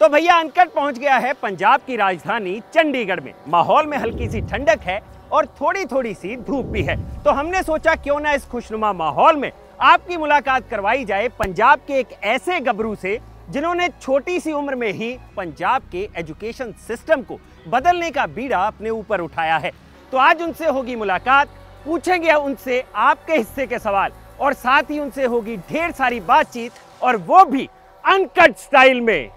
तो भैया अनकट पहुंच गया है पंजाब की राजधानी चंडीगढ़ में माहौल में हल्की सी ठंडक है और थोड़ी थोड़ी सी धूप भी है तो हमने सोचा क्यों ना इस खुशनुमा माहौल में आपकी मुलाकात करवाई जाए पंजाब के एक ऐसे गबरू से जिन्होंने छोटी सी उम्र में ही पंजाब के एजुकेशन सिस्टम को बदलने का बीड़ा अपने ऊपर उठाया है तो आज उनसे होगी मुलाकात पूछेंगे उनसे आपके हिस्से के सवाल और साथ ही उनसे होगी ढेर सारी बातचीत और वो भी अनकट स्टाइल में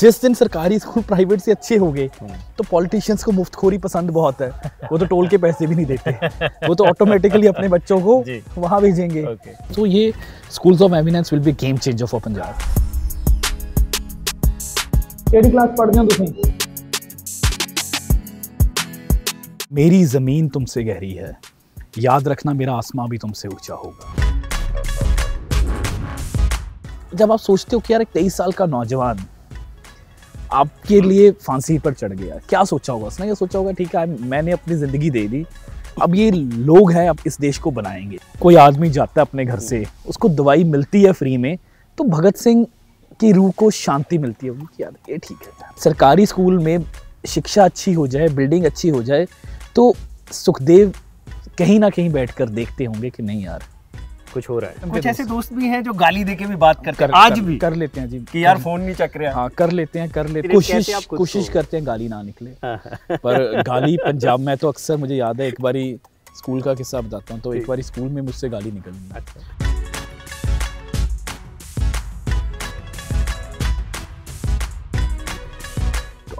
जिस दिन सरकारी स्कूल प्राइवेट से अच्छे हो गए हम्म। तो पॉलिटिशियंस को मुफ्तखोरी पसंद बहुत है वो तो टोल के पैसे भी नहीं देते वो तो ऑटोमेटिकली अपने बच्चों को वहाँ भेजेंगे तो ये schools of eminence will be game changer of Punjab class class ਪੜ੍ਹਦੇ मेरी ज़मीन तुमसे गहरी है याद रखना मेरा आसमां भी तुमसे ऊंचा होगा जब आप सोचते हो कि यार एक तेईस साल का नौजवान आपके लिए फांसी पर चढ़ गया क्या सोचा होगा उसने ये सोचा होगा ठीक है मैंने अपनी ज़िंदगी दे दी अब ये लोग हैं अब इस देश को बनाएंगे कोई आदमी जाता है अपने घर से उसको दवाई मिलती है फ्री में तो भगत सिंह की रूह को शांति मिलती है उनकी याद ये ठीक है सरकारी स्कूल में शिक्षा अच्छी हो जाए बिल्डिंग अच्छी हो जाए तो सुखदेव कहीं ना कहीं बैठकर देखते होंगे कि नहीं यार कुछ हो रहा है कुछ ऐसे दोस्त भी हैं जो गाली देके भी बात करते कर, आज कर, भी कर लेते हैं जी कि यार फोन नहीं चक रहा हाँ कर लेते हैं कर लेते कोशिश कोशिश करते हैं गाली ना निकले हाँ, हाँ। पर गाली पंजाब में तो अक्सर मुझे याद है एक बारी स्कूल का किस्सा बताता हूँ तो एक बार स्कूल में मुझसे गाली निकल अच्छा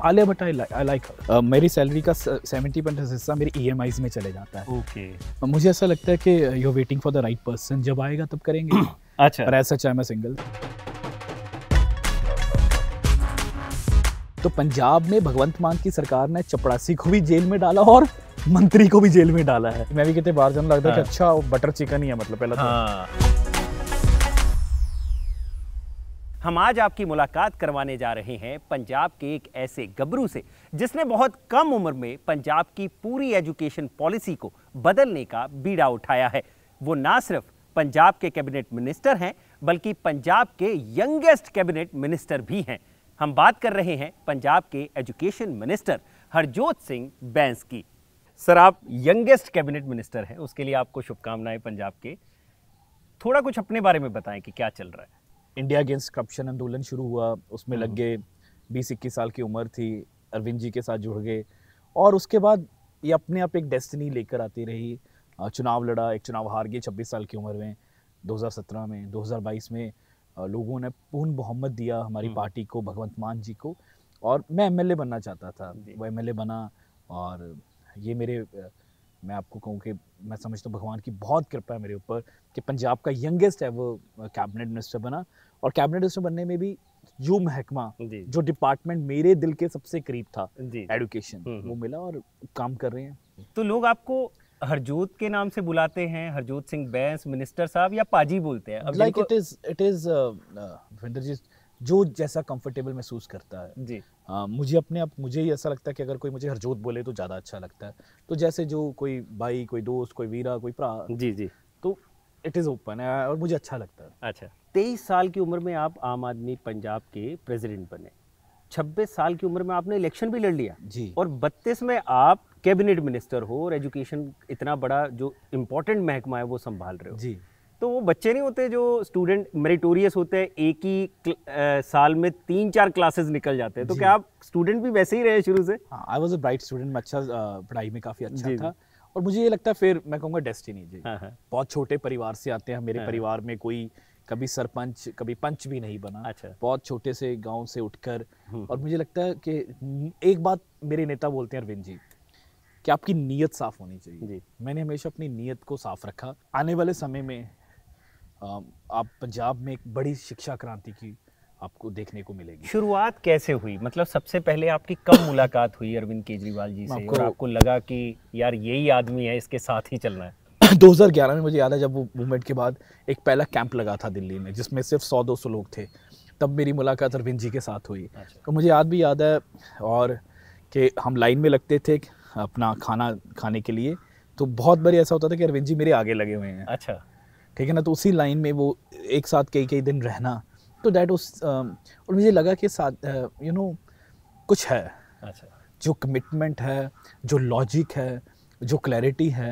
Alia Bhatt I I like मेरी सैलरी का सेवेंटी परसेंट हिस्सा मेरी ई e एम में चले जाता है ओके okay. Uh, मुझे ऐसा लगता है कि you are waiting for the right person जब आएगा तब करेंगे अच्छा पर ऐसा चाहे मैं सिंगल तो पंजाब में भगवंत मान की सरकार ने चपड़ासी को भी जेल में डाला और मंत्री को भी जेल में डाला है मैं भी कहते बाहर जाने लगता है कि हाँ। अच्छा बटर चिकन ही है मतलब पहला तो। हाँ। तो हम आज आपकी मुलाकात करवाने जा रहे हैं पंजाब के एक ऐसे गबरू से जिसने बहुत कम उम्र में पंजाब की पूरी एजुकेशन पॉलिसी को बदलने का बीड़ा उठाया है वो ना सिर्फ पंजाब के कैबिनेट मिनिस्टर हैं बल्कि पंजाब के यंगेस्ट कैबिनेट मिनिस्टर भी हैं हम बात कर रहे हैं पंजाब के एजुकेशन मिनिस्टर हरजोत सिंह बैंस की सर आप यंगेस्ट कैबिनेट मिनिस्टर हैं उसके लिए आपको शुभकामनाएं पंजाब के थोड़ा कुछ अपने बारे में बताएं कि क्या चल रहा है इंडिया अगेंस्ट करप्शन आंदोलन शुरू हुआ उसमें लग हाँ। गए बीस इक्कीस साल की उम्र थी अरविंद जी के साथ जुड़ गए और उसके बाद ये अपने आप एक डेस्टिनी लेकर आती रही चुनाव लड़ा एक चुनाव हार गए छब्बीस साल की उम्र में 2017 में 2022 में लोगों ने पूर्ण बहुमत दिया हमारी हम्म। पार्टी को भगवंत मान जी को और मैं एमएलए बनना चाहता था वो एमएलए बना और ये मेरे मैं आपको कहूँ कि मैं समझता हूँ भगवान की बहुत कृपा है मेरे ऊपर कि पंजाब का यंगेस्ट है वो कैबिनेट मिनिस्टर बना और कैबिनेट मिनिस्टर बनने में भी जो महकमा जो डिपार्टमेंट मेरे दिल के सबसे करीब था एडुकेशन हम्म, हम्म। वो मिला और काम कर रहे हैं तो लोग आपको हरजोत के नाम से बुलाते हैं हरजोत सिंह बैंस मिनिस्टर साहब या पाजी बोलते हैं like it is it is जो जैसा कंफर्टेबल महसूस करता है जी आ, मुझे अपने आप मुझे ही ऐसा लगता है कि अगर कोई मुझे हरजोत बोले तो ज़्यादा अच्छा लगता है तो जैसे जो कोई भाई कोई दोस्त कोई वीरा कोई भ्रा जी जी तो इट इज़ ओपन है और मुझे अच्छा लगता है अच्छा तेईस साल की उम्र में आप आम आदमी पंजाब के प्रेसिडेंट बने छब्बीस साल की उम्र में आपने इलेक्शन भी लड़ लिया जी और बत्तीस में आप कैबिनेट मिनिस्टर हो और एजुकेशन इतना बड़ा जो इम्पोर्टेंट महकमा है वो संभाल रहे हो जी तो वो बच्चे नहीं होते जो स्टूडेंट मेरिटोरियस होते हैं एक ही आ, साल में तीन चार क्लासेस निकल जाते हैं तो क्या आप स्टूडेंट भी वैसे ही रहे शुरू से I was a bright student मैं अच्छा पढ़ाई में काफ़ी अच्छा था और मुझे ये लगता है फिर मैं कहूँगा डेस्टिनी जी हाँ, हाँ। बहुत छोटे परिवार से आते हैं मेरे हाँ, परिवार में कोई कभी सरपंच कभी पंच भी नहीं बना अच्छा बहुत छोटे से गांव से उठकर हम्म। और मुझे लगता है कि एक बात मेरे नेता बोलते हैं अरविंद जी कि आपकी नीयत साफ होनी चाहिए जी मैंने हमेशा अपनी नीयत को साफ रखा आने वाले समय में आप पंजाब में एक बड़ी शिक्षा क्रांति की आपको देखने को मिलेगी शुरुआत कैसे हुई मतलब सबसे पहले आपकी कब मुलाकात हुई अरविंद केजरीवाल जी से आपको, और आपको लगा कि यार यही आदमी है इसके साथ ही चलना है 2011 में मुझे याद है जब वो मूवमेंट के बाद एक पहला कैंप लगा था दिल्ली में जिसमें सिर्फ 100-200 लोग थे तब मेरी मुलाकात अरविंद जी के साथ हुई अच्छा। तो मुझे याद भी याद है और कि हम लाइन में लगते थे अपना खाना खाने के लिए तो बहुत बड़ी ऐसा होता था कि अरविंद जी मेरे आगे लगे हुए हैं अच्छा ठीक है ना तो उसी लाइन में वो एक साथ कई कई दिन रहना तो डैट उस और मुझे लगा कि साथ यू नो कुछ है अच्छा जो कमिटमेंट है जो लॉजिक है जो क्लैरिटी है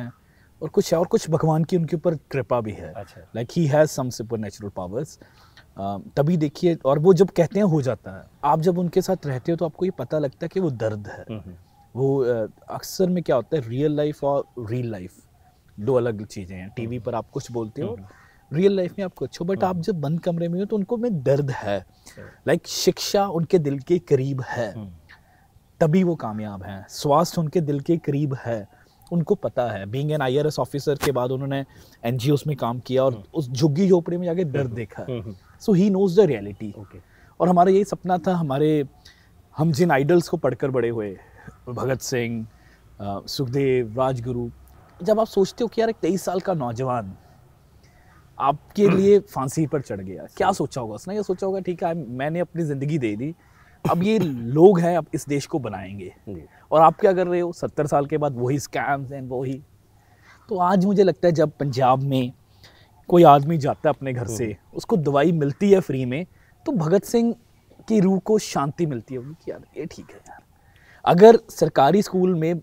और कुछ है और कुछ भगवान की उनके ऊपर कृपा भी है like he has some supernatural powers तभी देखिए और वो जब कहते हैं हो जाता है आप जब उनके साथ रहते हो तो आपको ये पता लगता है कि वो दर्द है हम्म, हम्म। वो अक्सर में क्या होता है रियल लाइफ और रियल लाइफ दो अलग चीज़ें हैं टीवी हम्म। पर आप कुछ बोलते हो हम्म। रियल लाइफ में आप कुछ हो बट हम्म। आप जब बंद कमरे में हो तो उनको में दर्द है लाइक शिक्षा उनके दिल के करीब है तभी वो कामयाब हैं स्वास्थ्य उनके दिल के करीब है उनको पता है बींग एन आई ऑफिसर के बाद उन्होंने एन में काम किया और उस झुग्गी झोपड़ी में जाके दर्द देखा so he knows the reality और हमारा यही सपना था हमारे हम जिन आइडल्स को पढ़कर बड़े हुए भगत सिंह सुखदेव राजगुरु जब आप सोचते हो कि यार एक तेईस साल का नौजवान आपके हम्म। लिए फांसी पर चढ़ गया क्या सोचा होगा उसने ये सोचा होगा ठीक है मैंने अपनी ज़िंदगी दे दी अब ये लोग हैं अब इस देश को बनाएंगे और आप क्या कर रहे हो सत्तर साल के बाद वही स्कैम्स हैं वही तो आज मुझे लगता है जब पंजाब में कोई आदमी जाता है अपने घर हम्म। से उसको दवाई मिलती है फ्री में तो भगत सिंह की रूह को शांति मिलती होगी कि यार ये ठीक है यार अगर सरकारी स्कूल में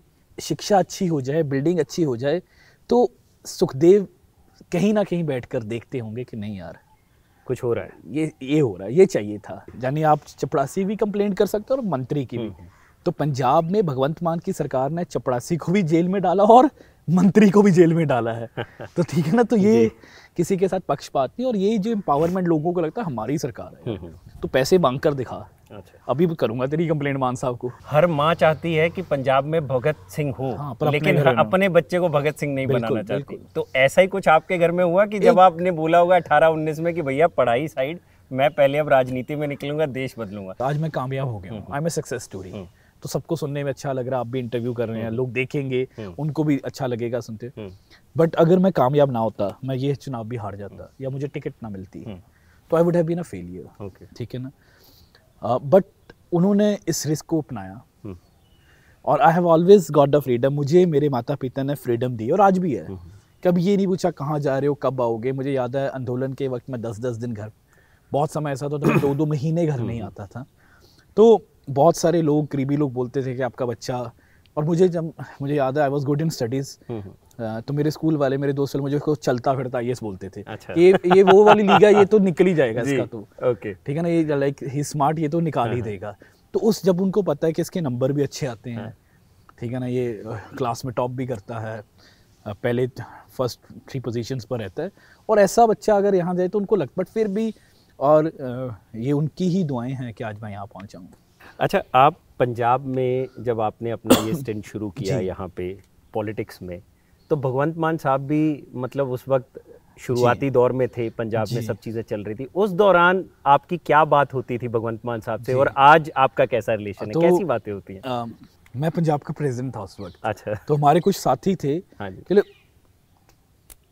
शिक्षा अच्छी हो जाए बिल्डिंग अच्छी हो जाए तो सुखदेव कहीं ना कहीं बैठकर देखते होंगे कि नहीं यार कुछ हो रहा है ये ये हो रहा है ये चाहिए था यानी आप चपड़ासी भी कंप्लेन कर सकते हो और मंत्री की भी हम्म, हम्म। तो पंजाब में भगवंत मान की सरकार ने चपड़ासी को भी जेल में डाला और मंत्री को भी जेल में डाला है तो ठीक है ना तो ये किसी के साथ पक्षपात नहीं और ये जो एम्पावरमेंट लोगों को लगता है हमारी सरकार है हम्म, तो पैसे मांग कर दिखा अच्छा। अभी भी करूंगा तेरी कंप्लेंट मान साहब को हर माँ चाहती है कि पंजाब में भगत सिंह हो हाँ, लेकिन अपने, अपने बच्चे को भगत सिंह नहीं बनाना चाहती तो ऐसा ही कुछ आपके घर में हुआ कि जब आपने बोला होगा अठारह उन्नीस में कि भैया पढ़ाई साइड मैं पहले अब राजनीति में निकलूंगा देश बदलूंगा आज मैं कामयाब हो गया आई एम सक्सेस स्टोरी तो सबको सुनने में अच्छा लग रहा आप भी इंटरव्यू कर रहे हैं हम्म। लोग देखेंगे हम्म। उनको भी अच्छा लगेगा सुनते बट हम्म। अगर मैं कामयाब ना होता मैं ये चुनाव भी हार जाता या मुझे टिकट ना मिलती तो I would have been a failure ठीक है ना बट uh, उन्होंने इस रिस्क को अपनाया हम्म। और I have always got the freedom मुझे मेरे माता पिता ने फ्रीडम दी और आज भी है हम्म। कभी ये नहीं पूछा कहाँ जा रहे हो कब आओगे मुझे याद है आंदोलन के वक्त मैं दस दस दिन घर बहुत समय ऐसा था तो मैं दो दो महीने घर नहीं हम्म। आता था तो बहुत सारे लोग करीबी लोग बोलते थे कि आपका बच्चा और मुझे जब मुझे याद है I was good in studies हाँ, तो मेरे स्कूल वाले मेरे दोस्त मुझे उसको चलता फिरता आई बोलते थे अच्छा। ये ये वो वाली लीगा ये तो निकल ही जाएगा इसका तो ओके ठीक है ना ये लाइक ही स्मार्ट ये तो निकाल ही हाँ, हाँ। देगा तो उस जब उनको पता है कि इसके नंबर भी अच्छे आते हैं ठीक है ना ये क्लास uh, में टॉप भी करता है uh, पहले फर्स्ट थ्री पोजिशन पर रहता है और ऐसा बच्चा अगर यहाँ जाए तो उनको लग बट फिर भी और uh, ये उनकी ही दुआएं हैं कि आज मैं यहाँ पहुँचा हूँ अच्छा आप पंजाब में जब आपने अपना ये स्टेंट शुरू किया यहाँ पे पॉलिटिक्स में तो भगवंत मान साहब भी मतलब उस वक्त शुरुआती दौर में थे पंजाब में सब चीज़ें चल रही थी उस दौरान आपकी क्या बात होती थी भगवंत मान साहब से और आज आपका कैसा रिलेशन तो, है कैसी बातें होती हैं मैं पंजाब का प्रेसिडेंट था उस वक्त अच्छा तो हमारे कुछ साथी थे हाँ जी।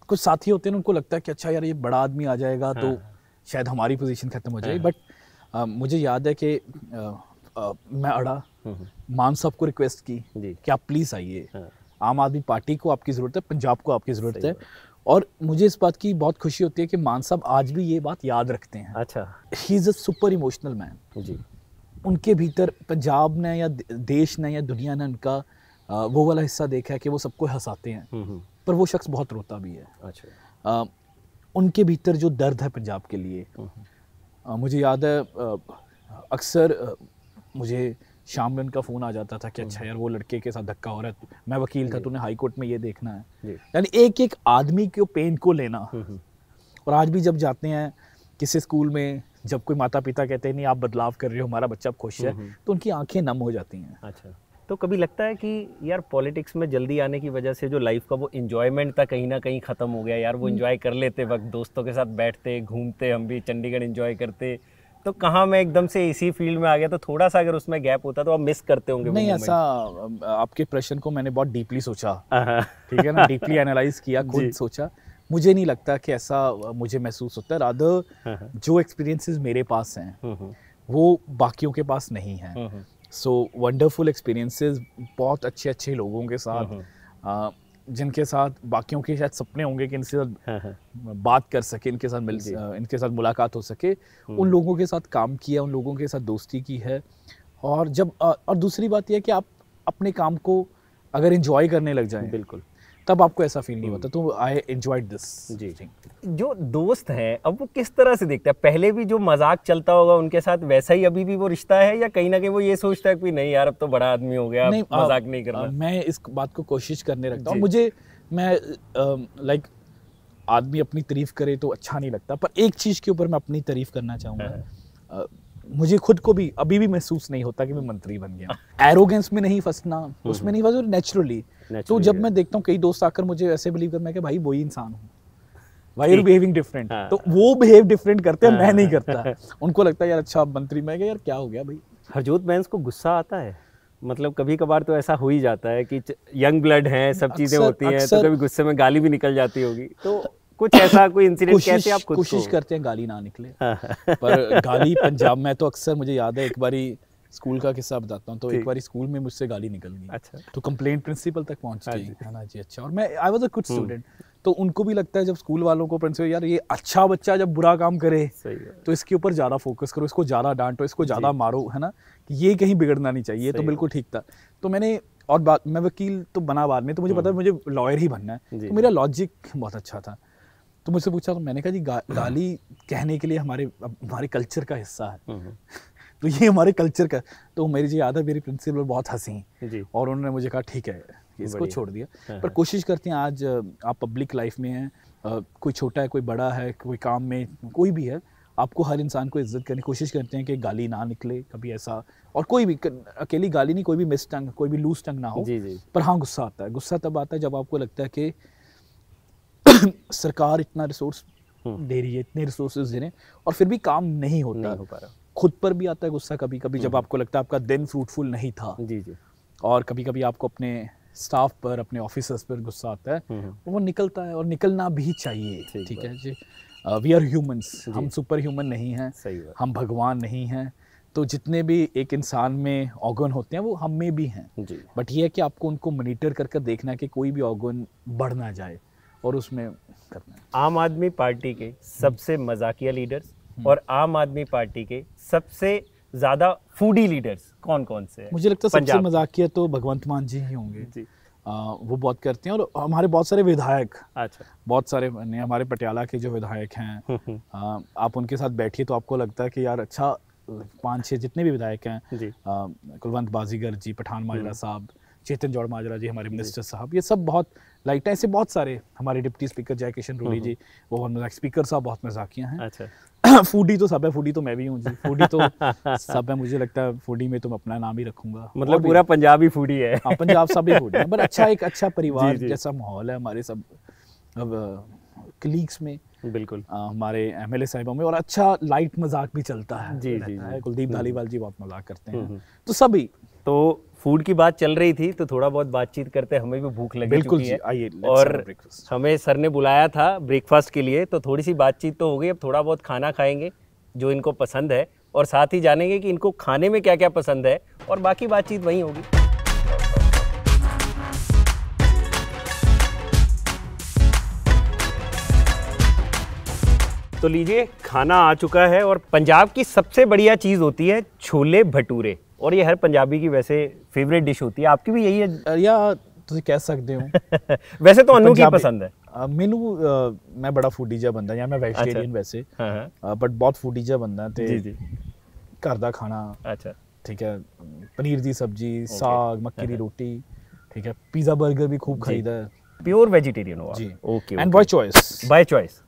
कुछ साथी होते हैं उनको लगता है कि अच्छा यार ये बड़ा आदमी आ जाएगा तो हाँ। तो शायद हमारी पोजीशन ख़त्म हो जाएगी बट हाँ। मुझे याद है कि मैं अड़ा हम्म, हम्म। मान साहब को रिक्वेस्ट की कि आप प्लीज़ आइए हाँ। आम आदमी पार्टी को आपकी ज़रूरत है पंजाब को आपकी ज़रूरत है और मुझे इस बात की बहुत खुशी होती है कि मान साहब आज भी ये बात याद रखते हैं अच्छा he is a super emotional man जी उनके भीतर पंजाब ने या देश ने या दुनिया ने उनका वो वाला हिस्सा देखा है कि वो सबको हंसाते हैं हम्म, हम्म। पर वो शख्स बहुत रोता भी है अच्छा उनके भीतर जो दर्द है पंजाब के लिए हम्म, मुझे याद है अक्सर मुझे शाम में उनका फ़ोन आ जाता था कि अच्छा हम्म। यार वो लड़के के साथ धक्का हो रहा है मैं वकील था तूने हाई कोर्ट में ये देखना है यानी एक एक आदमी के पेन को लेना हम्म, हम्म। और आज भी जब जाते हैं किसी स्कूल में जब कोई माता पिता कहते हैं नहीं आप बदलाव कर रहे हो हमारा बच्चा खुश है तो उनकी आंखें नम हो जाती हैं अच्छा तो कभी लगता है कि यार पॉलिटिक्स में जल्दी आने की वजह से जो लाइफ का वो इन्जॉयमेंट था कहीं ना कहीं ख़त्म हो गया यार वो इन्जॉय कर लेते वक्त दोस्तों के साथ बैठते घूमते हम भी चंडीगढ़ इन्जॉय करते तो कहाँ मैं एकदम से इसी फील्ड में आ गया तो थोड़ा सा अगर उसमें गैप होता तो आप मिस करते होंगे नहीं ऐसा आपके प्रश्न को मैंने बहुत डीपली सोचा ठीक है ना डीपली एनालाइज किया खुद सोचा मुझे नहीं लगता कि ऐसा मुझे महसूस होता है हाँ, राधर हाँ। जो एक्सपीरियंसेस मेरे पास हैं हम्म, हम्म। वो बाकियों के पास नहीं है सो वंडरफुल एक्सपीरियंसेस बहुत अच्छे अच्छे लोगों के साथ हम्म, जिनके साथ बाकियों के शायद सपने होंगे कि इनके साथ हाँ, हाँ। बात कर सके इनके साथ मिल इनके साथ मुलाकात हो सके हम्म। उन लोगों के साथ काम किया उन लोगों के साथ दोस्ती की है और जब और दूसरी बात यह कि आप अपने काम को अगर इंजॉय करने लग जाए बिल्कुल तब आपको ऐसा फील नहीं होता हम्म। तो आई एंजॉयड दिस जी थिंग जो दोस्त हैं अब वो किस तरह से देखता है पहले भी जो मजाक चलता होगा उनके साथ वैसा ही अभी भी वो रिश्ता है या कहीं ना कहीं वो ये सोचता है कि नहीं यार अब तो बड़ा आदमी हो गया नहीं, मजाक आ, नहीं करना मैं इस बात को कोशिश करने रखता हूँ मुझे मैं लाइक आदमी अपनी तारीफ करे तो अच्छा नहीं लगता पर एक चीज़ के ऊपर मैं अपनी तारीफ करना चाहूँगा हाँ, हाँ। मुझे खुद को भी अभी भी महसूस नहीं होता कि मैं मंत्री बन गया एरोगेंस में नहीं फंसना हम्म, उसमें हम्म। नहीं फंसू नेचुरली तो जब मैं देखता हूँ कई दोस्त आकर मुझे ऐसे बिलीव करना है कि भाई वही इंसान हूँ वाई आर बिहेविंग डिफरेंट तो वो बिहेव डिफरेंट करते हैं मैं हाँ। नहीं करता उनको लगता है यार अच्छा मंत्री मैं यार क्या हो गया भाई हरजोत बैंस को गुस्सा आता है मतलब कभी कभार तो ऐसा हो ही जाता है कि यंग ब्लड है सब चीज़ें होती हैं तो कभी गुस्से में गाली भी निकल जाती होगी तो कुछ ऐसा कोई इंसिडेंट कैसे आप खुद कोशिश करते हैं गाली ना निकले हाँ। पर गाली पंजाब में तो अक्सर मुझे याद है एक बारी स्कूल का किस्सा बताता हूँ तो एक बार स्कूल में मुझसे गाली निकल गई अच्छा तो कंप्लेन प्रिंसिपल तक पहुंच हाँ गई है हाँ ना जी अच्छा और मैं I was a good student तो उनको भी लगता है जब स्कूल वालों को प्रिंसिपल यार ये अच्छा बच्चा जब बुरा काम करे तो इसके ऊपर ज़्यादा फोकस करो इसको ज़्यादा डांटो इसको ज़्यादा मारो है ना कि ये कहीं बिगड़ना नहीं चाहिए तो बिल्कुल ठीक था तो मैंने और बात मैं वकील तो बना बाद में तो मुझे हम्म। पता है मुझे लॉयर ही बनना है तो मेरा लॉजिक बहुत अच्छा था तो मुझसे पूछा तो मैंने कहा जी गा, हम्म। गाली कहने के लिए हमारे हमारे कल्चर का हिस्सा है हम्म, हम्म। तो ये हमारे कल्चर का तो मेरी जी याद है मेरी प्रिंसिपल बहुत हंसी और उन्होंने मुझे कहा ठीक है इसको छोड़ दिया हाँ, पर हाँ। कोशिश करते हैं आज आप पब्लिक लाइफ में हैं कोई छोटा है कोई बड़ा है कोई काम में कोई भी है आपको हर इंसान को इज्जत करने की कोशिश करते हैं कि गाली ना निकले कभी ऐसा और कोई भी अकेली गाली नहीं कोई भी मिस टंग कोई भी लूज टंग ना हो जी जी पर हाँ गुस्सा आता है गुस्सा तब आता है जब आपको लगता है कि सरकार इतना रिसोर्स हम्म। दे रही है इतने रिसोर्सेज दे रहे हैं और फिर भी काम नहीं होता नहीं हो पा रहा खुद पर भी आता है गुस्सा कभी कभी जब हम्म। आपको लगता है आपका दिन फ्रूटफुल नहीं था जी जी और कभी कभी आपको अपने स्टाफ पर अपने ऑफिसर्स पर गुस्सा आता है हम्म, वो निकलता है और निकलना भी चाहिए ठीक है जी वी आर ह्यूमन्स हम सुपर ह्यूमन नहीं हैं हम भगवान नहीं हैं तो जितने भी एक इंसान में ऑर्गन होते हैं वो हम में भी हैं बट ये है कि आपको उनको मॉनिटर कर देखना है कि कोई भी ऑर्गन बढ़ ना जाए और उसमें करना आम आदमी पार्टी के सबसे मजाकिया लीडर्स और आम आदमी पार्टी के सबसे ज़्यादा फूडी लीडर्स कौन कौन से मुझे लगता है सबसे मजाकिया तो भगवंत मान जी ही होंगे जी आ, वो बहुत करते हैं और हमारे बहुत सारे विधायक अच्छा बहुत सारे ने हमारे पटियाला के जो विधायक हैं हम्म, हम्म। आ, आप उनके साथ बैठिए तो आपको लगता है कि यार अच्छा पांच छह जितने भी विधायक हैं कुलवंत बाजीगर जी पठान माजरा हम्म। साहब चेतन जौड़ माजरा जी हमारे मिनिस्टर साहब ये सब बहुत लाइट ऐसे बहुत सारे हमारे डिप्टी स्पीकर जय किशन रूडी हम्म, जी हम्म। वो हम स्पीकर साहब बहुत मजाकियाँ हैं अच्छा फूडी तो सब है फूडी तो मैं भी हूँ जी फूडी तो सब है मुझे लगता है फूडी में तो मैं अपना नाम ही रखूंगा मतलब पूरा पंजाबी फूडी है हाँ पंजाब सब ही फूडी है पर अच्छा एक अच्छा परिवार जैसा माहौल है हमारे सब अब क्लीग्स में बिल्कुल आ, हमारे एम एल साहिबों में और अच्छा लाइट मजाक भी चलता है जी जी, जी कुलदीप हम्म। धालीवाल जी बहुत मजाक करते हैं तो सभी तो फूड की बात चल रही थी तो थोड़ा बहुत बातचीत करते हमें भी भूख लगी बिल्कुल चुकी है आइए और हमें सर ने बुलाया था ब्रेकफास्ट के लिए तो थोड़ी सी बातचीत तो हो गई अब थोड़ा बहुत खाना खाएंगे जो इनको पसंद है और साथ ही जानेंगे कि इनको खाने में क्या क्या पसंद है और बाकी बातचीत वहीं होगी तो लीजिए खाना आ चुका है और पंजाब की सबसे बढ़िया चीज़ होती है छोले भटूरे ਔਰ ਇਹ ਹਰ ਪੰਜਾਬੀ ਦੀ ਵੈਸੇ ਫੇਵਰੇਟ ਡਿਸ਼ ਹੁੰਦੀ ਹੈ ਆਪਕੀ ਵੀ ਯਹੀ ਹੈ ਯਾ ਤੁਸੀਂ ਕਹਿ ਸਕਦੇ ਹੋ ਵੈਸੇ ਤੁਹਾਨੂੰ ਕੀ ਪਸੰਦ ਹੈ ਮੈਨੂੰ ਮੈਂ ਬੜਾ ਫੂਡੀ ਜਿਹਾ ਬੰਦਾ ਜਾਂ ਮੈਂ ਵੈਜੀਟੇਰੀਅਨ ਵੈਸੇ ਹਾਂ ਬਟ ਬਹੁਤ ਫੂਡੀ ਜਿਹਾ ਬੰਦਾ ਤੇ ਜੀ ਜੀ ਘਰ ਦਾ ਖਾਣਾ ਅੱਛਾ ਠੀਕ ਹੈ ਪਨੀਰ ਦੀ ਸਬਜੀ ਸਾਗ ਮੱਕੀ ਦੀ ਰੋਟੀ ਠੀਕ ਹੈ ਪੀਜ਼ਾ 버ਗਰ ਵੀ ਖੂਬ ਖਾਈਦਾ ਹੈ प्योर वेजिटेरियन हो जी okay and by choice by choice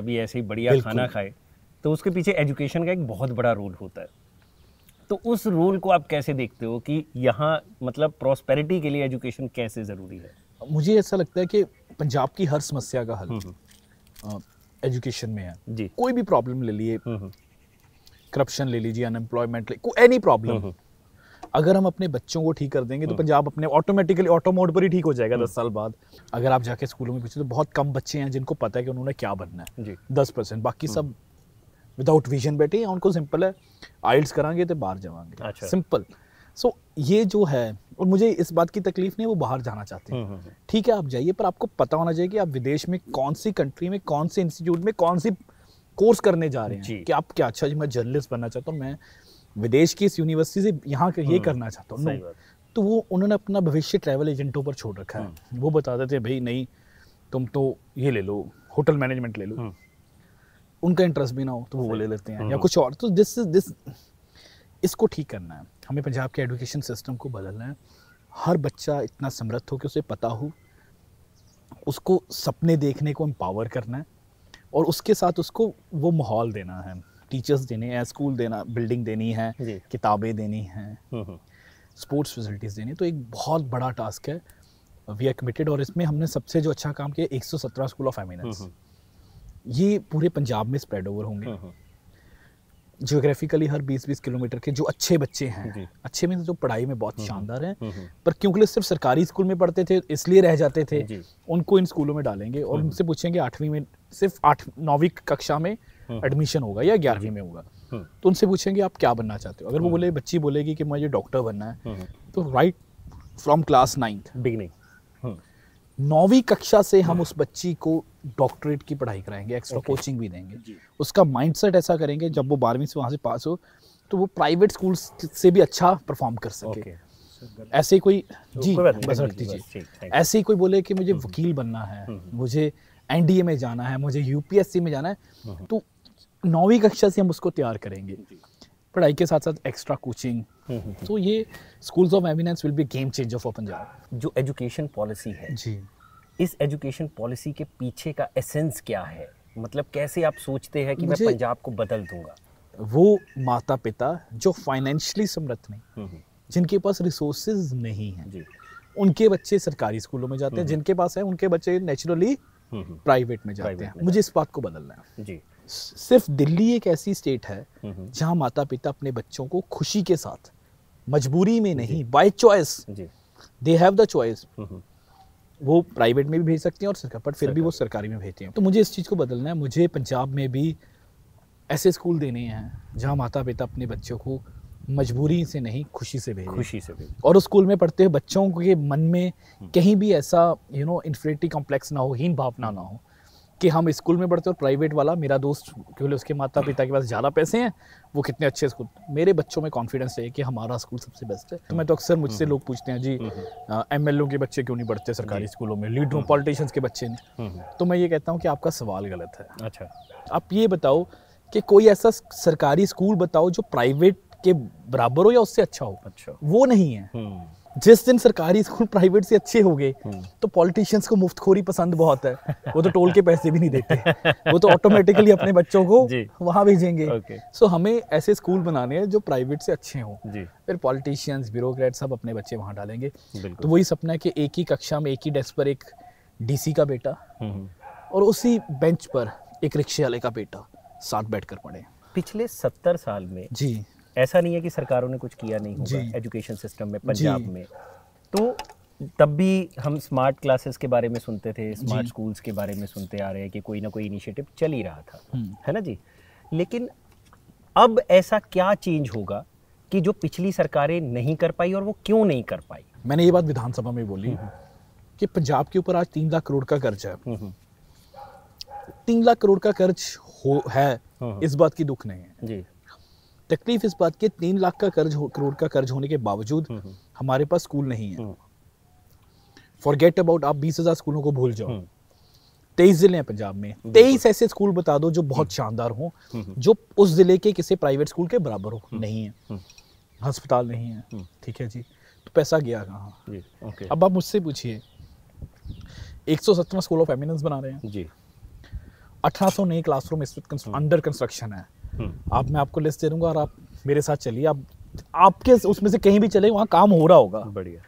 Punjabi ऐसे ही बढ़िया खाना खाए तो उसके पीछे एजुकेशन का एक बहुत बड़ा रोल होता है तो उस रोल को आप कैसे देखते हो कि यहाँ मतलब प्रॉस्पेरिटी के लिए एजुकेशन कैसे ज़रूरी है मुझे ऐसा लगता है कि पंजाब की हर समस्या का हल हम्म, हम्म। एजुकेशन में है जी कोई भी प्रॉब्लम ले लिए करप्शन हम्म, ले लीजिए अनएम्प्लॉयमेंट ले एनी प्रॉब्लम अगर हम अपने बच्चों को ठीक कर देंगे तो हम्म। पंजाब अपने ऑटोमेटिकली ऑटो मोड पर ही ठीक हो जाएगा हम्म। दस साल बाद अगर आप जाके स्कूलों में पूछे तो बहुत कम बच्चे हैं जिनको पता है कि उन्होंने क्या बनना है जी दस परसेंट बाकी हम्म। सब विदाउट विजन बैठे हैं उनको सिंपल है आइल्स कराएंगे तो बाहर जाएंगे सिंपल सो so, ये जो है और मुझे इस बात की तकलीफ नहीं वो बाहर जाना चाहते हैं ठीक है आप जाइए पर आपको पता होना चाहिए कि आप विदेश में कौन सी कंट्री में कौन से इंस्टीट्यूट में कौन सी कोर्स करने जा रहे हैं कि आप क्या अच्छा जी मैं जर्नलिस्ट बनना चाहता हूँ मैं विदेश की इस यूनिवर्सिटी से यहाँ ये हाँ, करना चाहता हूँ तो वो उन्होंने अपना भविष्य ट्रैवल एजेंटों पर छोड़ रखा है हाँ। वो बताते थे भाई नहीं तुम तो ये ले लो होटल मैनेजमेंट ले लो हाँ। उनका इंटरेस्ट भी ना हो तो वो ले लेते हैं या कुछ और तो दिस इज दिस इसको ठीक करना है हमें पंजाब के एजुकेशन सिस्टम को बदलना है हर बच्चा इतना समृद्ध हो कि उसे पता हो उसको सपने देखने को एम्पावर करना है और उसके साथ उसको वो माहौल देना है टीचर्स देने हैं स्कूल देना बिल्डिंग देनी है किताबें देनी हैं स्पोर्ट्स हम्म, हम्म। फैसिलिटीज़ देनी तो एक बहुत बड़ा टास्क है वी आर कमिटेड और इसमें हमने सबसे जो अच्छा काम किया एक स्कूल ऑफ एमिनेंस ये पूरे पंजाब में स्प्रेड ओवर होंगे जियोग्राफिकली हम्म, हर 20-20 किलोमीटर के जो अच्छे बच्चे हैं अच्छे में जो पढ़ाई में बहुत शानदार हैं पर क्योंकि सिर्फ सरकारी स्कूल में पढ़ते थे इसलिए रह जाते थे उनको इन स्कूलों में डालेंगे और उनसे पूछेंगे आठवीं में सिर्फ आठ नौवीं कक्षा में हम्म। एडमिशन होगा या ग्यारहवीं हम्म। में होगा हम्म। तो उनसे पूछेंगे आप क्या बनना चाहते हो अगर वो बोले बच्ची बोलेगी कि मुझे डॉक्टर बनना है तो right from class ninth beginning नौवीं कक्षा से हम उस बच्ची को डॉक्टरेट की पढ़ाई कराएंगे एक्स्ट्रा कोचिंग भी देंगे उसका माइंडसेट ऐसा करेंगे जब वो बारहवीं से वहाँ से पास हो तो वो प्राइवेट स्कूल से भी अच्छा परफॉर्म कर सके ऐसे ही कोई तो जी बस रख दीजिए ऐसे ही कोई बोले कि मुझे वकील बनना है मुझे एनडीए में जाना है मुझे यूपीएससी में जाना है तो नौवीं कक्षा से हम उसको तैयार करेंगे पढ़ाई के साथ साथ एक्स्ट्रा कोचिंग तो ये schools of eminence will be game changer of Punjab जो एजुकेशन पॉलिसी है जी इस एजुकेशन पॉलिसी के पीछे का एसेंस क्या है मतलब कैसे आप सोचते हैं कि मैं पंजाब को बदल दूंगा वो माता पिता जो फाइनेंशियली समृद्ध नहीं हम्म, हम्म। जिनके पास रिसोर्सेज नहीं है जी उनके बच्चे सरकारी स्कूलों में जाते हैं हम्म, जिनके पास है उनके बच्चे नेचुरली प्राइवेट में जाते हैं मुझे इस बात को बदलना है जी सिर्फ दिल्ली एक ऐसी स्टेट है हम्म, हम्म। जहाँ माता पिता अपने बच्चों को खुशी के साथ मजबूरी में नहीं by choice they have the choice वो प्राइवेट में भी भेज सकते हैं और सरकार पर फिर भी वो सरकारी में भेजते हैं तो मुझे इस चीज़ को बदलना है मुझे पंजाब में भी ऐसे स्कूल देने हैं जहाँ माता पिता अपने बच्चों को मजबूरी से नहीं खुशी से भेजें खुशी से भेजें और उस स्कूल में पढ़ते हुए बच्चों के मन में हम्म। कहीं भी ऐसा यू नो इन्फ्रेटी कॉम्प्लेक्स ना हो हीन भावना ना हो कि हम स्कूल में पढ़ते और प्राइवेट वाला मेरा दोस्त केवल उसके माता पिता के पास ज़्यादा पैसे हैं वो कितने अच्छे स्कूल मेरे बच्चों में कॉन्फिडेंस है कि हमारा स्कूल सबसे बेस्ट है तो मैं तो अक्सर हम्म, मुझसे हम्म। लोग पूछते हैं जी एम हम्म, एल के बच्चे क्यों नहीं पढ़ते सरकारी स्कूलों में लीडरों पॉलिटिशियंस के बच्चे तो मैं ये कहता हूँ कि आपका सवाल गलत है अच्छा आप ये बताओ कि कोई ऐसा सरकारी स्कूल बताओ जो प्राइवेट के बराबर हो या उससे अच्छा हो अच्छा वो नहीं है जिस दिन सरकारी स्कूल प्राइवेट से अच्छे हो गए हम्म। तो पॉलिटिशियंस को मुफ्तखोरी पसंद बहुत है वो तो टोल के पैसे भी नहीं देते वो तो ऑटोमेटिकली अपने बच्चों को वहां भेजेंगे सो so, हमें ऐसे स्कूल बनाने हैं जो प्राइवेट से अच्छे हों फिर पॉलिटिशियंस ब्यूरोक्रेट सब अपने बच्चे वहां डालेंगे तो वही सपना है कि एक ही कक्षा में एक ही डेस्क पर एक डीसी का बेटा हम्म, हम्म। और उसी बेंच पर एक रिक्शे वाले का बेटा साथ कर पढ़े पिछले सत्तर साल में जी ऐसा नहीं है कि सरकारों ने कुछ किया नहीं होगा एजुकेशन सिस्टम में पंजाब में तो तब भी हम स्मार्ट क्लासेस के बारे में सुनते थे स्मार्ट स्कूल्स के बारे में सुनते आ रहे हैं कि कोई ना कोई इनिशिएटिव चल ही रहा था हम्म। है ना जी लेकिन अब ऐसा क्या चेंज होगा कि जो पिछली सरकारें नहीं कर पाई और वो क्यों नहीं कर पाई मैंने ये बात विधानसभा में बोली हम्म, हम्म। कि पंजाब के ऊपर आज तीन लाख करोड़ का कर्ज है तीन लाख करोड़ का कर्ज हो है इस बात की दुख नहीं है जी तकलीफ इस बात की तीन लाख का कर्ज करोड़ का कर्ज होने के बावजूद हम्म, हम्म। हमारे पास स्कूल नहीं है फॉरगेट हम्म। अबाउट आप बीस हजार स्कूलों को भूल जाओ तेईस जिले हैं पंजाब में तेईस ऐसे स्कूल बता दो जो बहुत शानदार हो जो उस जिले के किसी प्राइवेट स्कूल के बराबर हो नहीं है अस्पताल नहीं है ठीक है जी तो पैसा गया कहाँ अब आप मुझसे पूछिए एक सौ सत्रह स्कूल ऑफ एमिनेंस बना रहे हैं जी अठारह सौ नए क्लासरूम इस वक्त अंडर कंस्ट्रक्शन है हम्म। आप मैं आपको लिस्ट दे दूंगा और आप मेरे साथ चलिए आप आपके उसमें से कहीं भी चले वहाँ काम हो रहा होगा बढ़िया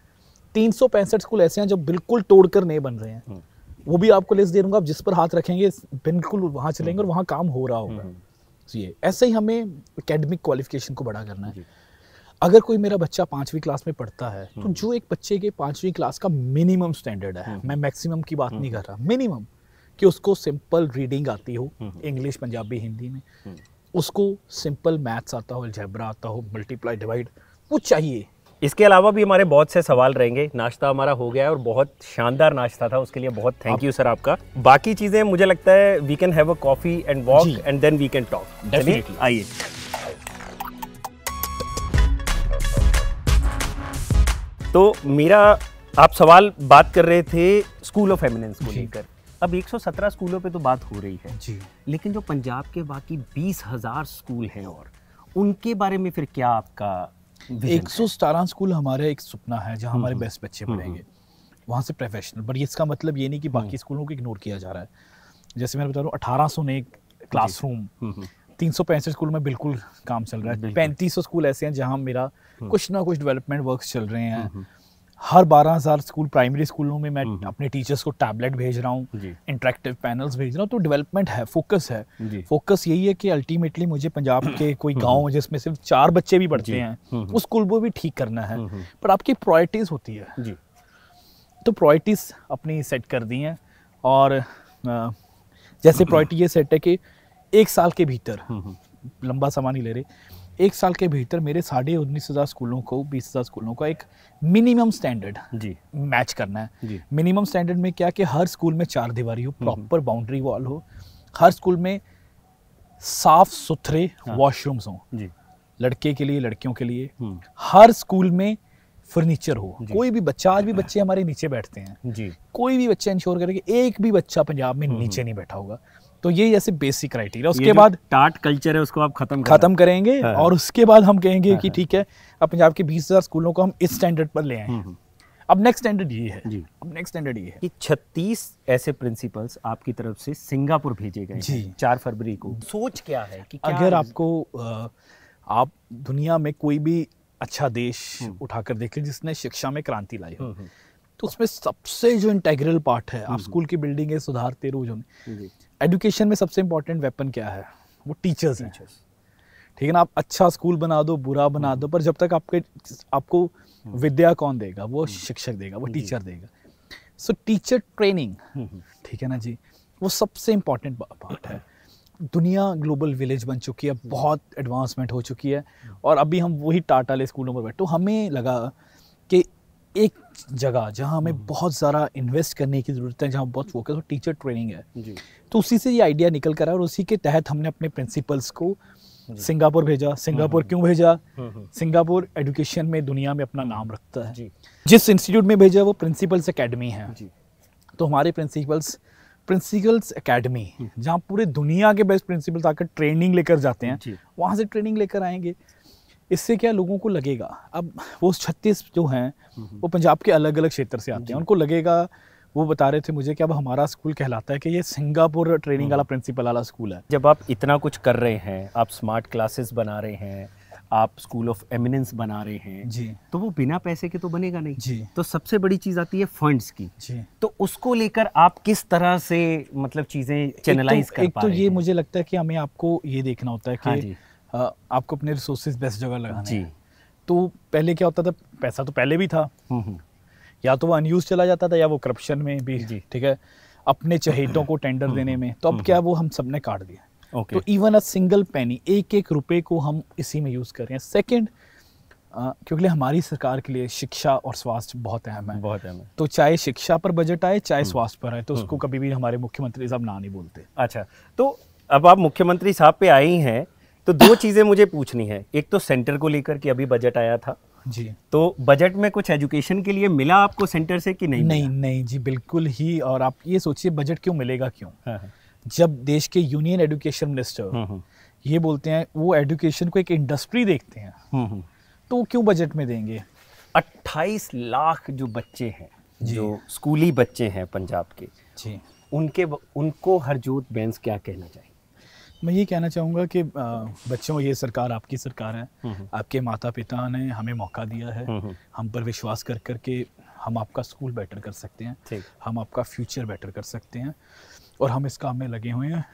तीन सौ पैंसठ स्कूल ऐसे हैं जो बिल्कुल तोड़कर नए बन रहे हैं हम्म। वो भी आपको लिस्ट दे दूंगा आप जिस पर हाथ रखेंगे बिल्कुल वहाँ चलेंगे और हम्म। वहाँ काम हो रहा होगा तो ये ऐसे ही हमें अकेडमिक क्वालिफिकेशन को बड़ा करना है अगर कोई मेरा बच्चा पाँचवीं क्लास में पढ़ता है तो जो एक बच्चे के पाँचवीं क्लास का मिनिमम स्टैंडर्ड है मैं मैक्सिमम की बात नहीं कर रहा मिनिमम कि उसको सिंपल रीडिंग आती हो इंग्लिश पंजाबी हिंदी में उसको सिंपल मैथ्स आता हो जैबरा आता हो मल्टीप्लाई डिवाइड वो चाहिए इसके अलावा भी हमारे बहुत से सवाल रहेंगे नाश्ता हमारा हो गया है और बहुत शानदार नाश्ता था उसके लिए बहुत थैंक यू सर आपका बाकी चीज़ें मुझे लगता है we can have a coffee and walk and then we can talk आइए तो मेरा आप सवाल बात कर रहे थे स्कूल ऑफ एमिनेंस को लेकर अब 117 स्कूलों पे तो बात हो रही है जी लेकिन जो पंजाब के बाकी बीस हज़ार स्कूल हैं और उनके बारे में फिर क्या आपका एक सौ सतारह स्कूल हमारे एक सपना है जहाँ हमारे बेस्ट बच्चे पढ़ेंगे वहाँ से प्रोफेशनल बट इसका मतलब ये नहीं कि बाकी हम्म। स्कूलों को इग्नोर किया जा रहा है जैसे मैं बता रहा हूँ अठारह सौ क्लासरूम तीन सौ पैंसठ स्कूल में बिल्कुल काम चल रहा है पैंतीस सौ स्कूल ऐसे हैं जहाँ मेरा हम्म। कुछ ना कुछ डेवलपमेंट वर्क चल रहे हैं हर 12000 स्कूल प्राइमरी स्कूलों में मैं अपने टीचर्स को टैबलेट भेज रहा हूँ इंटरेक्टिव पैनल्स भेज रहा हूँ तो डेवलपमेंट है फोकस है फोकस यही है कि अल्टीमेटली मुझे पंजाब के कोई गांव जिसमें सिर्फ चार बच्चे भी पढ़ते हैं उस स्कूल को भी ठीक करना है पर आपकी प्रायोरिटीज़ होती है जी तो प्रायोरिटीज़ अपनी सेट कर दी हैं और जैसे प्रायोरिटी ये सेट है कि एक साल के भीतर लंबा समा नहीं ले रहे एक साल के भीतर मेरे साढ़े उन्नीस हज़ार स्कूलों को बीस हज़ार स्कूलों का एक मिनिमम स्टैंडर्ड जी मैच करना है मिनिमम स्टैंडर्ड में क्या कि हर स्कूल में चार दीवारी हो प्रॉपर बाउंड्री वॉल हो हर स्कूल में साफ सुथरे हाँ। वॉशरूम्स हों लड़के के लिए लड़कियों के लिए हम्म। हर स्कूल में फर्नीचर हो कोई भी बच्चा आज भी बच्चे हमारे नीचे बैठते हैं जी कोई भी बच्चा इंश्योर करे कि एक भी बच्चा पंजाब में हम्म, नीचे हम्म। नहीं बैठा होगा तो ये ऐसे बेसिक क्राइटेरिया उसके बाद टाट कल्चर है उसको आप खत्म खत्म करेंगे हाँ। और उसके बाद हम कहेंगे हाँ, कि हाँ। ठीक है अब पंजाब के बीस हजार स्कूलों को हम इस स्टैंडर्ड पर ले आए हैं हम्म, हम्म। अब नेक्स्ट स्टैंडर्ड ये है जी अब नेक्स्ट स्टैंडर्ड ये है कि 36 ऐसे प्रिंसिपल्स आपकी तरफ से सिंगापुर भेजे गए जी चार फरवरी को सोच क्या है कि क्या अगर आपको आप दुनिया में कोई भी अच्छा देश हम्म। उठाकर देखें जिसने शिक्षा में क्रांति लाई हो तो उसमें सबसे जो इंटेग्रल पार्ट है आप स्कूल की बिल्डिंग है सुधारते रोज होने एजुकेशन में सबसे इम्पोर्टेंट वेपन क्या है वो टीचर्स हैं ठीक है ना आप अच्छा स्कूल बना दो बुरा बना हम्म। दो पर जब तक आपके आपको हम्म। विद्या कौन देगा वो हम्म। शिक्षक देगा वो टीचर देगा सो टीचर ट्रेनिंग ठीक है ना जी वो सबसे इम्पोर्टेंट पार्ट है दुनिया ग्लोबल विलेज बन चुकी है बहुत एडवांसमेंट हो चुकी है और अभी हम वही टाटा ले स्कूलों पर बैठे तो हमें लगा कि एक जगह जहाँ हमें हम्म। बहुत ज़्यादा इन्वेस्ट करने की ज़रूरत है जहाँ बहुत फोकस और टीचर ट्रेनिंग है जी। तो उसी से ये आइडिया निकल कर और उसी के तहत हमने अपने प्रिंसिपल्स को सिंगापुर भेजा सिंगापुर हम्म, हम्म। क्यों भेजा सिंगापुर एजुकेशन में दुनिया में अपना नाम रखता है जिस इंस्टीट्यूट में भेजा वो प्रिंसिपल्स अकेडमी है तो हमारे प्रिंसिपल्स प्रिंसिपल्स एकेडमी जहाँ पूरे दुनिया के बेस्ट प्रिंसिपल्स आकर ट्रेनिंग लेकर जाते हैं वहाँ से ट्रेनिंग लेकर आएंगे इससे क्या लोगों को लगेगा अब वो छत्तीस जो हैं हम्म, हम्म। वो पंजाब के अलग अलग क्षेत्र से आते हैं उनको लगेगा वो बता रहे थे मुझे कि अब हमारा स्कूल कहलाता है कि ये सिंगापुर ट्रेनिंग हम्म। वाला प्रिंसिपल वाला स्कूल है जब आप इतना कुछ कर रहे हैं आप स्मार्ट क्लासेस बना रहे हैं आप स्कूल ऑफ एमिनेंस बना रहे हैं जी तो वो बिना पैसे के तो बनेगा नहीं जी तो सबसे बड़ी चीज़ आती है फंड्स की जी तो उसको लेकर आप किस तरह से मतलब चीज़ें चैनलाइज तो, कर एक तो ये मुझे लगता है कि हमें आपको ये देखना होता है हाँ कि हाँ आपको अपने रिसोर्सेज बेस्ट जगह लगाने जी तो पहले क्या होता था पैसा तो पहले भी था हम्म, हम्म। या तो वो अनयूज चला जाता था या वो करप्शन में भी ठीक है अपने चहेतों को टेंडर हम्म, देने में तो अब क्या वो हम सब ने काट दिया ओके तो इवन अ सिंगल पैनी एक एक रुपए को हम इसी में यूज़ कर रहे हैं सेकेंड क्योंकि हमारी सरकार के लिए शिक्षा और स्वास्थ्य बहुत अहम है बहुत अहम है तो चाहे शिक्षा पर बजट आए चाहे स्वास्थ्य पर आए तो उसको कभी भी हमारे मुख्यमंत्री साहब ना नहीं बोलते अच्छा तो अब आप मुख्यमंत्री साहब पे आई हैं तो दो चीज़ें मुझे पूछनी है एक तो सेंटर को लेकर कि अभी बजट आया था जी तो बजट में कुछ एजुकेशन के लिए मिला आपको सेंटर से कि नहीं नहीं नहीं जी बिल्कुल ही और आप ये सोचिए बजट क्यों मिलेगा क्यों हाँ, हाँ। जब देश के यूनियन एजुकेशन मिनिस्टर ये बोलते हैं वो एजुकेशन को एक इंडस्ट्री देखते हैं हम्म, हम्म। तो वो क्यों बजट में देंगे 28 लाख जो बच्चे हैं जो स्कूली बच्चे हैं पंजाब के जी उनके उनको हरजोत बैंस क्या कहना चाहिए मैं ये कहना चाहूँगा कि हम्म। बच्चों ये सरकार आपकी सरकार है हम्म, हम्म। आपके माता पिता ने हमें मौका दिया है हम पर विश्वास कर कर के हम आपका स्कूल बेटर कर सकते हैं हम आपका फ्यूचर बेटर कर सकते हैं और हम इस काम में लगे हुए हैं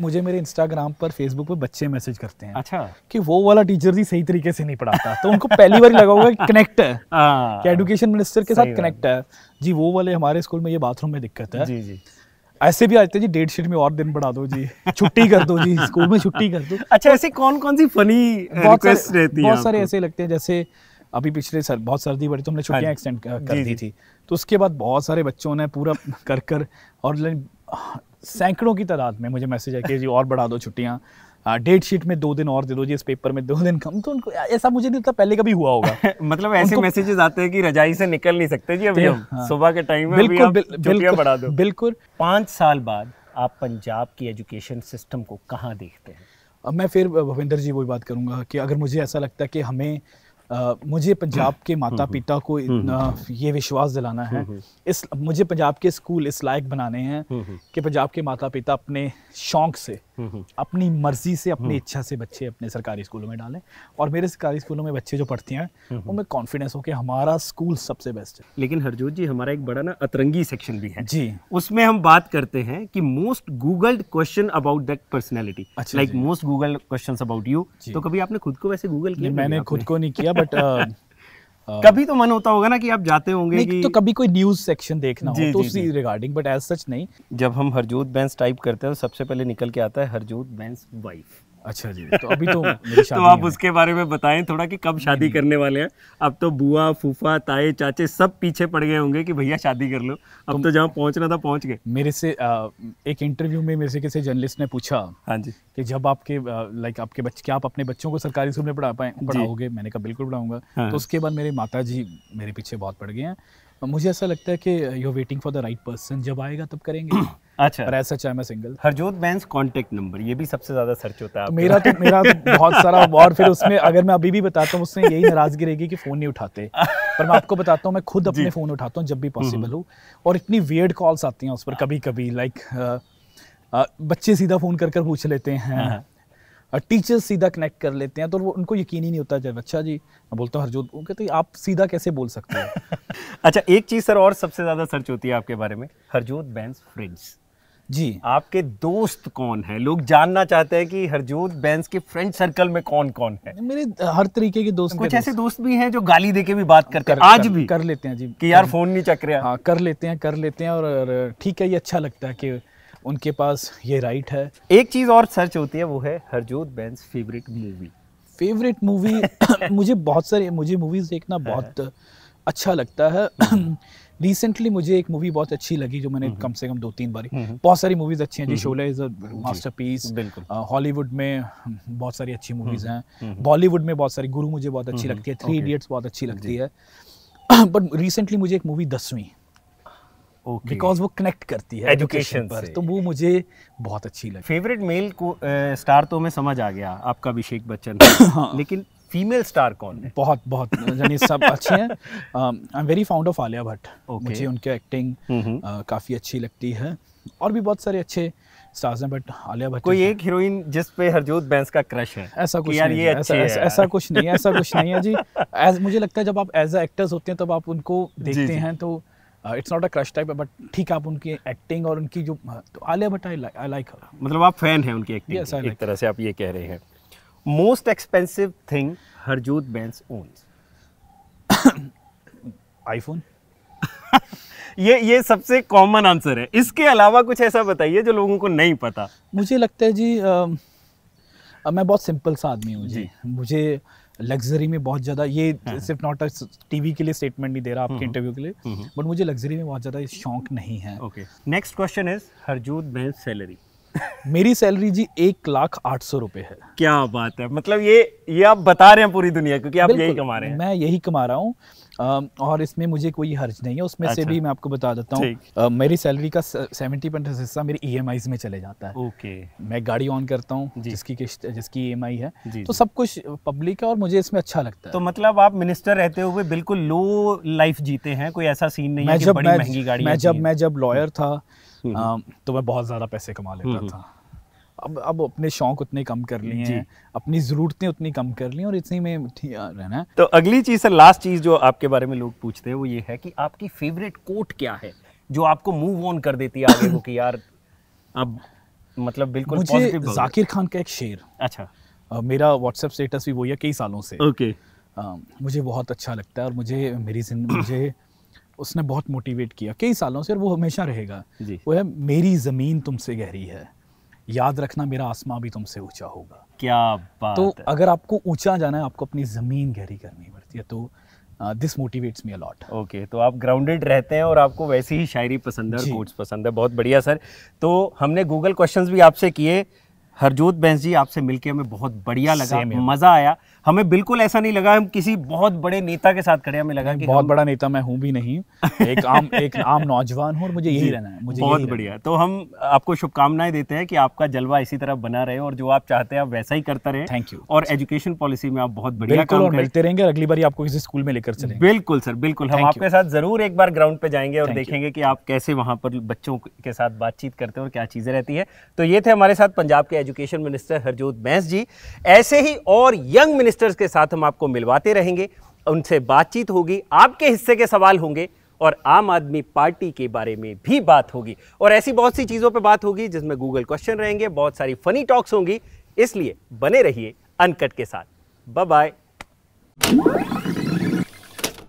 मुझे मेरे इंस्टाग्राम पर फेसबुक पर बच्चे मैसेज करते हैं अच्छा कि वो वाला टीचर जी सही तरीके से नहीं पढ़ाता तो उनको पहली बार लगा होगा कनेक्ट है हाँ। कि एडुकेशन मिनिस्टर के साथ कनेक्ट है जी वो वाले हमारे स्कूल में ये बाथरूम में दिक्कत है जी जी ऐसे भी आते जी डेट शीट में और दिन बढ़ा दो जी छुट्टी कर दो जी स्कूल में छुट्टी कर दो अच्छा ऐसे कौन कौन सी फनी रहती uh, बहुत सारे ऐसे लगते हैं जैसे अभी पिछले सर बहुत सर्दी पड़ी तो हमने हाँ छुट्टियाँ एक्सटेंड कर दी थी तो उसके बाद बहुत सारे बच्चों ने पूरा कर कर और सैकड़ों की तादाद में मुझे मैसेज आया कि जी और बढ़ा दो छुट्टियाँ डेट शीट में दो दिन और दे दो जी इस पेपर में दो दिन कम तो उनको ऐसा मुझे नहीं लगता पहले कभी हुआ होगा मतलब ऐसे मैसेजेस आते हैं कि रजाई से निकल नहीं सकते जी अभी हाँ। सुबह के टाइम में बिल्कुल बिल्कुल बढ़ा दो बिल्कुल पाँच साल बाद आप पंजाब की एजुकेशन सिस्टम को कहाँ देखते हैं अब मैं फिर भविंदर जी वही बात करूँगा कि अगर मुझे ऐसा लगता है कि हमें मुझे पंजाब के हम्म, हम्म, माता पिता को हम्म, इतना ये विश्वास दिलाना है इस मुझे पंजाब के स्कूल इस लायक बनाने हैं कि पंजाब के माता पिता अपने शौक से अपनी मर्जी से अपनी इच्छा से बच्चे अपने सरकारी स्कूलों में डालें और मेरे सरकारी स्कूलों में बच्चे जो पढ़ते हैं उनमें कॉन्फिडेंस हो कि हमारा स्कूल सबसे बेस्ट है लेकिन हरजोत जी हमारा एक बड़ा ना अतरंगी सेक्शन भी है जी उसमें हम बात करते हैं कि most googled question about that personality like most Google question about you तो कभी आपने खुद को वैसे गूगल किया मैंने खुद को नहीं किया बट uh, uh, कभी तो मन होता होगा ना कि आप जाते होंगे कि तो कभी कोई न्यूज सेक्शन देखना जी, हो तो उसी रिगार्डिंग बट एज सच नहीं जब हम हरजोत बैंस टाइप करते हैं तो सबसे पहले निकल के आता है हरजोत बैंस वाइफ अच्छा जी तो अभी तो मेरी शादी तो आप उसके बारे में बताएं थोड़ा कि कब शादी करने वाले हैं अब तो बुआ फूफा ताए चाचे सब पीछे पड़ गए होंगे कि भैया शादी कर लो अब तो, तो जहाँ पहुँचना था पहुँच गए मेरे से आ, एक इंटरव्यू में मेरे से किसी जर्नलिस्ट ने पूछा हाँ जी कि जब आपके लाइक आपके बच्चे क्या आप अपने बच्चों को सरकारी स्कूल में पढ़ा पाए पढ़ाओगे मैंने कहा बिल्कुल पढ़ाऊंगा हाँ। तो उसके बाद मेरे माता मेरे पीछे बहुत पड़ गए हैं मुझे ऐसा लगता है कि you waiting for the right person जब आएगा तब करेंगे अच्छा पर ऐसा चाहे मैं single Harjot Bains contact number ये भी सबसे ज्यादा सर्च होता है तो मेरा तो मेरा तो बहुत सारा और फिर उसमें अगर मैं अभी भी बताता हूँ उसमें यही नाराजगी रहेगी कि फोन नहीं उठाते पर मैं आपको बताता हूँ मैं खुद अपने फोन उठाता हूँ जब भी पॉसिबल हम्म। हो और इतनी वियर्ड कॉल्स आती हैं उस पर कभी कभी लाइक बच्चे सीधा फोन कर कर पूछ लेते हैं हाँ, हाँ। टीचर्स सीधा कनेक्ट कर लेते हैं तो वो उनको यकीन ही नहीं होता जब अच्छा जी मैं बोलता हूँ हरजोत ओके तो आप सीधा कैसे बोल सकते हैं अच्छा एक चीज़ सर और सबसे ज़्यादा सर्च होती है आपके बारे में हरजोत बैंस फ्रेंड्स जी आपके दोस्त कौन हैं लोग जानना चाहते हैं कि हरजोत बैंस के फ्रेंड सर्कल में कौन कौन है मेरे हर तरीके के दोस्त कुछ ऐसे दोस्त भी हैं जो गाली देके भी बात करते कर, हैं आज कर, भी कर लेते हैं जी कि यार फोन नहीं चक रहा हाँ कर लेते हैं कर लेते हैं और ठीक है ये अच्छा लगता है कि उनके पास ये राइट है एक चीज़ और सर्च होती है वो है Harjot Bains favourite movie favourite movie मुझे बहुत सारे मुझे मूवीज़ देखना हाँ। बहुत अच्छा लगता है रिसेंटली मुझे एक मूवी बहुत अच्छी लगी जो मैंने हम्म। कम से कम दो तीन बारी हम्म। बहुत सारी मूवीज अच्छी हैं जी hmm. Sholay is a masterpiece Hollywood में बहुत सारी अच्छी मूवीज हैं बॉलीवुड में बहुत सारी गुरु मुझे बहुत अच्छी लगती है थ्री इडियट्स बहुत अच्छी लगती है बट रिसेंटली मुझे एक मूवी दसवीं बिकॉज okay. वो कनेक्ट करती है एजुकेशन पर तो वो मुझे बहुत अच्छी लगी फेवरेट मेल को स्टार तो मैं समझ आ गया आपका अभिषेक बच्चन हाँ। लेकिन फीमेल स्टार कौन है बहुत बहुत यानी सब अच्छे हैं I am very fond of Alia Bhatt मुझे उनकी एक्टिंग काफ़ी अच्छी लगती है और भी बहुत सारे अच्छे स्टार्स हैं बट आलिया भट्ट कोई एक हीरोइन जिस पे हरजोत बैंस का क्रश है ऐसा कुछ नहीं है ऐसा, ऐसा, ऐसा कुछ नहीं है ऐसा कुछ नहीं है जी एज मुझे लगता है जब आप एज एक्टर्स होते हैं तब आप उनको देखते हैं तो it's not a crush type but ठीक आप उनकी एक्टिंग और उनकी जो हाँ, तो Alia Bhatt I I like मतलब आप फैन हैं उनकी एक्टिंग yes, एक तरह से आप ये कह रहे हैं most expensive thing Harjot Bains own iPhone ये ये सबसे कॉमन आंसर है इसके अलावा कुछ ऐसा बताइए जो लोगों को नहीं पता मुझे लगता है जी आ, आ, मैं बहुत सिंपल सा आदमी हूँ जी, जी। मुझे लग्जरी में बहुत ज़्यादा ये हाँ। सिर्फ नॉट टीवी के लिए स्टेटमेंट नहीं दे रहा आपके इंटरव्यू हम्म। के लिए बट हम्म। मुझे लग्जरी में बहुत ज़्यादा शौक नहीं है okay next question is Harjot बहन सैलरी मेरी सैलरी जी एक लाख आठ सौ रुपए है क्या बात है मतलब ये ये आप बता रहे हैं पूरी दुनिया क्योंकि आप यही कमा रहे हैं मैं यही कमा रहा हूँ और इसमें मुझे कोई हर्ज नहीं है उसमें अच्छा। से भी मैं आपको बता देता हूँ मेरी सैलरी का सेवेंटी परसेंट हिस्सा मेरी ई e में चले जाता है ओके मैं गाड़ी ऑन करता हूँ जिसकी किस्त जिसकी ई e है तो सब कुछ पब्लिक है और मुझे इसमें अच्छा लगता है तो मतलब आप मिनिस्टर रहते हुए बिल्कुल लो लाइफ जीते हैं कोई ऐसा सीन नहीं है कि बड़ी महंगी गाड़ी मैं जब मैं जब लॉयर था हम्म। तो मैं बहुत ज़्यादा पैसे कमा लेता हम्म। था अब अब अपने शौक उतने कम कर लिए हैं अपनी ज़रूरतें उतनी कम कर ली और इतनी में रहना है तो अगली चीज़ सर लास्ट चीज़ जो आपके बारे में लोग पूछते हैं वो ये है कि आपकी फेवरेट कोट क्या है जो आपको मूव ऑन कर देती है आगे को कि यार अब मतलब बिल्कुल मुझे जाकिर खान का एक शेर अच्छा आ, मेरा व्हाट्सएप स्टेटस भी वो है कई सालों से ओके आ, मुझे बहुत अच्छा लगता है और मुझे मेरी जिंदगी मुझे उसने बहुत मोटिवेट किया कई सालों से और वो हमेशा रहेगा वो है मेरी ज़मीन तुमसे गहरी है याद रखना मेरा आसमां भी तुमसे ऊंचा होगा क्या बात तो है? अगर आपको ऊंचा जाना है आपको अपनी ज़मीन गहरी करनी पड़ती है तो this motivates me a lot okay तो आप ग्राउंडेड रहते हैं और आपको वैसी ही शायरी पसंद है और कोट्स पसंद है बहुत बढ़िया सर तो हमने गूगल क्वेश्चंस भी आपसे किए हरजोत बैंस जी आपसे मिलके हमें बहुत बढ़िया लगा मज़ा आया हमें बिल्कुल ऐसा नहीं लगा हम किसी बहुत बड़े नेता के साथ खड़े हमें लगा कि बहुत बड़ा नेता मैं हूं भी नहीं एक आम एक आम नौजवान हूं और मुझे यही रहना है मुझे बहुत बढ़िया तो हम आपको शुभकामनाएं देते हैं कि आपका जलवा इसी तरह बना रहे और जो आप चाहते हैं आप वैसा ही करता रहे थैंक यू और एजुकेशन पॉलिसी में आप बहुत बढ़िया काम और मिलते रहेंगे अगली बार आपको किसी स्कूल में लेकर चले बिल्कुल सर बिल्कुल हम आपके साथ जरूर एक बार ग्राउंड पे जाएंगे और देखेंगे की आप कैसे वहाँ पर बच्चों के साथ बातचीत करते हैं और क्या चीज़ें रहती है तो ये थे हमारे साथ पंजाब के एजुकेशन मिनिस्टर हरजोत बैंस जी ऐसे ही और यंग मिनिस्टर्स के साथ हम आपको मिलवाते रहेंगे उनसे बातचीत होगी आपके हिस्से के सवाल होंगे और आम आदमी पार्टी के बारे में भी बात होगी और ऐसी बहुत सी चीज़ों पर बात होगी जिसमें गूगल क्वेश्चन रहेंगे बहुत सारी फनी टॉक्स होंगी इसलिए बने रहिए अनकट के साथ बाय बाय